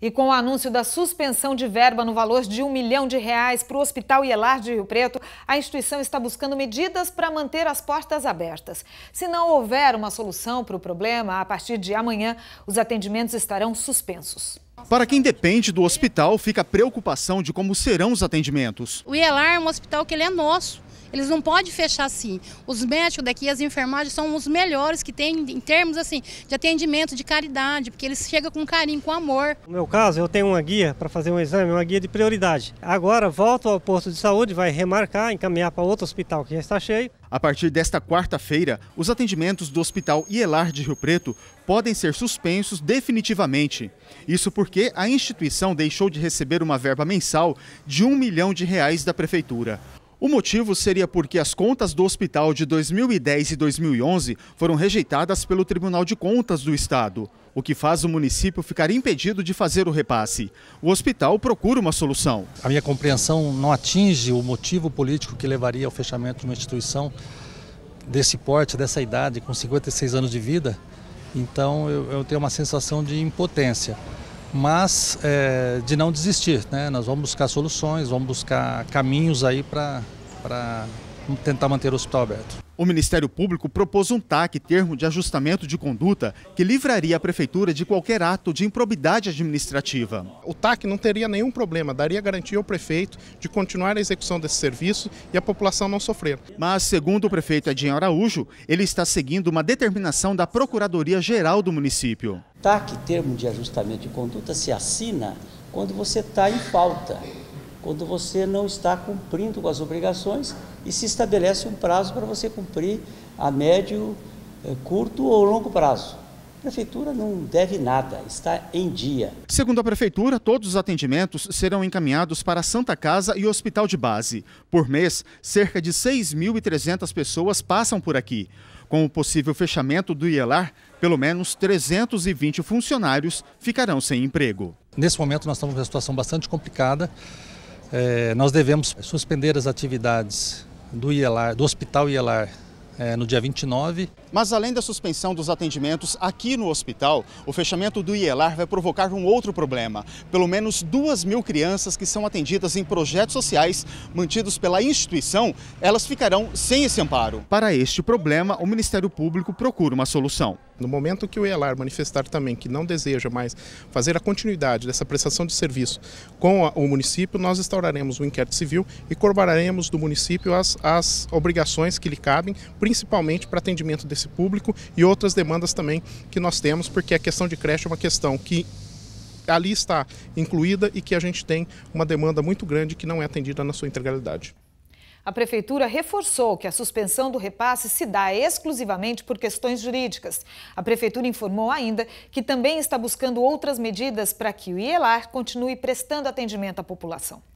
E com o anúncio da suspensão de verba no valor de um milhão de reais para o Hospital Ielar de Rio Preto, a instituição está buscando medidas para manter as portas abertas. Se não houver uma solução para o problema, a partir de amanhã, os atendimentos estarão suspensos. Para quem depende do hospital, fica a preocupação de como serão os atendimentos. O Ielar é um hospital que ele é nosso. Eles não podem fechar assim. Os médicos daqui, as enfermagens, são os melhores que tem em termos assim de atendimento, de caridade, porque eles chegam com carinho, com amor. No meu caso, eu tenho uma guia para fazer um exame, uma guia de prioridade. Agora volto ao posto de saúde, vai remarcar, encaminhar para outro hospital que já está cheio. A partir desta quarta-feira, os atendimentos do Hospital Ielar de Rio Preto podem ser suspensos definitivamente. Isso porque a instituição deixou de receber uma verba mensal de um milhão de reais da prefeitura. O motivo seria porque as contas do hospital de 2010 e 2011 foram rejeitadas pelo Tribunal de Contas do Estado, o que faz o município ficar impedido de fazer o repasse. O hospital procura uma solução. A minha compreensão não atinge o motivo político que levaria ao fechamento de uma instituição desse porte, dessa idade, com 56 anos de vida. Então eu, eu tenho uma sensação de impotência mas é, de não desistir. Né? Nós vamos buscar soluções, vamos buscar caminhos aí para tentar manter o hospital aberto. O Ministério Público propôs um TAC, termo de ajustamento de conduta, que livraria a prefeitura de qualquer ato de improbidade administrativa. O TAC não teria nenhum problema, daria garantia ao prefeito de continuar a execução desse serviço e a população não sofrer. Mas, segundo o prefeito Edinho Araújo, ele está seguindo uma determinação da Procuradoria-Geral do município. TAC, termo de ajustamento de conduta, se assina quando você está em falta quando você não está cumprindo com as obrigações e se estabelece um prazo para você cumprir a médio, eh, curto ou longo prazo. A prefeitura não deve nada, está em dia. Segundo a prefeitura, todos os atendimentos serão encaminhados para Santa Casa e Hospital de Base. Por mês, cerca de 6.300 pessoas passam por aqui. Com o possível fechamento do IELAR, pelo menos 320 funcionários ficarão sem emprego. Nesse momento, nós estamos em uma situação bastante complicada é, nós devemos suspender as atividades do IELAR, do Hospital IELAR é, no dia 29. Mas além da suspensão dos atendimentos aqui no hospital, o fechamento do IELAR vai provocar um outro problema. Pelo menos duas mil crianças que são atendidas em projetos sociais mantidos pela instituição, elas ficarão sem esse amparo. Para este problema, o Ministério Público procura uma solução. No momento que o ELAR manifestar também que não deseja mais fazer a continuidade dessa prestação de serviço com o município, nós instauraremos um inquérito civil e corroboraremos do município as, as obrigações que lhe cabem, principalmente para atendimento desse público e outras demandas também que nós temos, porque a questão de creche é uma questão que ali está incluída e que a gente tem uma demanda muito grande que não é atendida na sua integralidade. A Prefeitura reforçou que a suspensão do repasse se dá exclusivamente por questões jurídicas. A Prefeitura informou ainda que também está buscando outras medidas para que o IELAR continue prestando atendimento à população.